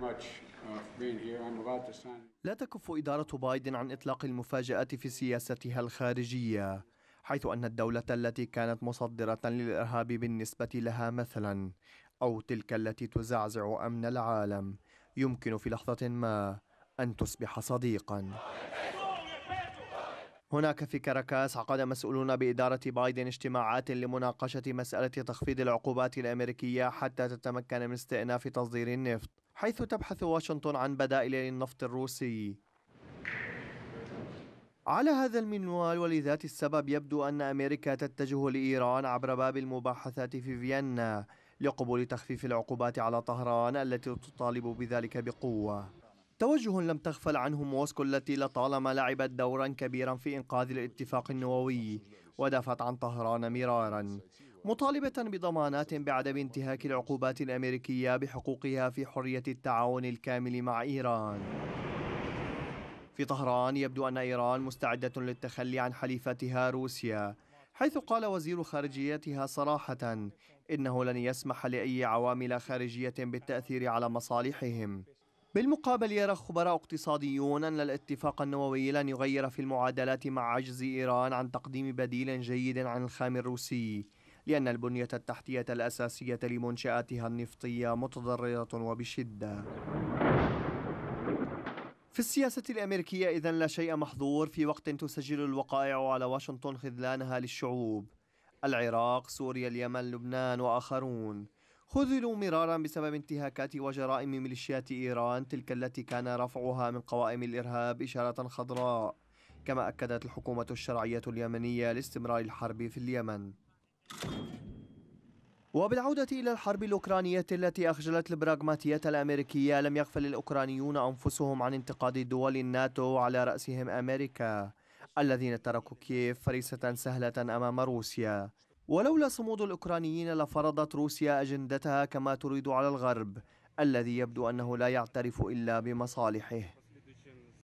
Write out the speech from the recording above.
Uh, لا تكف إدارة بايدن عن إطلاق المفاجآت في سياستها الخارجية حيث أن الدولة التي كانت مصدرة للإرهاب بالنسبة لها مثلا أو تلك التي تزعزع أمن العالم يمكن في لحظة ما أن تصبح صديقا هناك في كاراكاس عقد مسؤولون بإدارة بايدن اجتماعات لمناقشة مسألة تخفيض العقوبات الأمريكية حتى تتمكن من استئناف تصدير النفط حيث تبحث واشنطن عن بدائل للنفط الروسي على هذا المنوال ولذات السبب يبدو أن أمريكا تتجه لإيران عبر باب المباحثات في فيينا لقبول تخفيف العقوبات على طهران التي تطالب بذلك بقوة توجه لم تغفل عنه موسكو التي لطالما لعبت دورا كبيرا في إنقاذ الاتفاق النووي ودافت عن طهران مرارا مطالبة بضمانات بعدم انتهاك العقوبات الأمريكية بحقوقها في حرية التعاون الكامل مع إيران في طهران يبدو أن إيران مستعدة للتخلي عن حليفتها روسيا حيث قال وزير خارجيتها صراحة إنه لن يسمح لأي عوامل خارجية بالتأثير على مصالحهم بالمقابل يرى خبراء اقتصاديون أن الاتفاق النووي لن يغير في المعادلات مع عجز إيران عن تقديم بديل جيد عن الخام الروسي لأن البنية التحتية الأساسية لمنشآتها النفطية متضررة وبشدة في السياسة الأمريكية إذا لا شيء محظور في وقت تسجل الوقائع على واشنطن خذلانها للشعوب العراق، سوريا، اليمن، لبنان وآخرون خذلوا مرارا بسبب انتهاكات وجرائم ميليشيات إيران تلك التي كان رفعها من قوائم الإرهاب إشارة خضراء كما أكدت الحكومة الشرعية اليمنية لاستمرار الحرب في اليمن وبالعودة إلى الحرب الأوكرانية التي أخجلت البراغماتية الأمريكية لم يغفل الأوكرانيون أنفسهم عن انتقاد دول الناتو على رأسهم أمريكا الذين تركوا كييف فريسة سهلة أمام روسيا ولولا صمود الأوكرانيين لفرضت روسيا أجندتها كما تريد على الغرب الذي يبدو أنه لا يعترف إلا بمصالحه